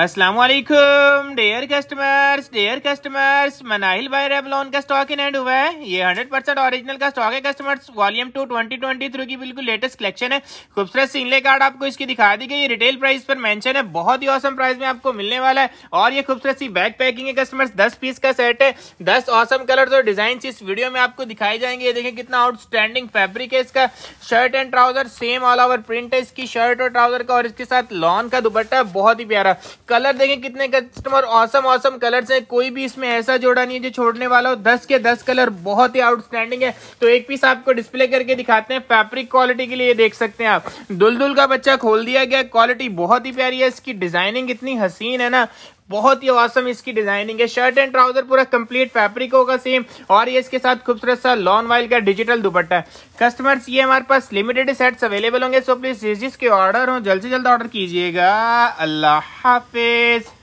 अस्सलाम dear customers dear customers Manahil by रेबलॉन का स्टॉक इन हैंड हुआ है ये 100 परसेंट ऑरिजिनल का स्टॉक है customers volume two twenty twenty three की बिल्कुल लेटेस्ट कलेक्शन है खूबसूरत सिंगले कार्ड आपको इसकी दिखा दी गई रिटेल प्राइस पर मेंशन है बहुत ही औसम प्राइस में आपको मिलने वाला है और ये खूबसूरत सी बैग पैकिंग है कस्टमर्स दस पीस का सेट है दस औसम कलर और डिजाइन इस वीडियो में आपको दिखाई जाएंगे ये देखें कितना आउटस्टैंडिंग फैब्रिक है इसका shirt and trouser same all over print है इसकी शर्ट और ट्राउजर का और इसके साथ लॉन का दुपट्टा बहुत ही प्यारा कलर देखें कितने कस्टमर औसम औसम कलर्स हैं कोई भी इसमें ऐसा जोड़ा नहीं है जो छोड़ने वाला हो दस के दस कलर बहुत ही आउटस्टैंडिंग है तो एक पीस आपको डिस्प्ले करके दिखाते हैं फैब्रिक क्वालिटी के लिए देख सकते हैं आप दुल दुल का बच्चा खोल दिया गया क्वालिटी बहुत ही प्यारी है इसकी डिजाइनिंग इतनी हसीन है ना बहुत ही औसम इसकी डिजाइनिंग है शर्ट एंड ट्राउजर पूरा कंप्लीट फैब्रिक होगा सेम और ये इसके साथ खूबसूरत सा लॉन वाइल का डिजिटल दुपट्टा है कस्टमर्स ये हमारे पास लिमिटेड सेट्स अवेलेबल होंगे सो प्लीज जिसके ऑर्डर हो जल्द से जल्द ऑर्डर कीजिएगा अल्लाह हाफिज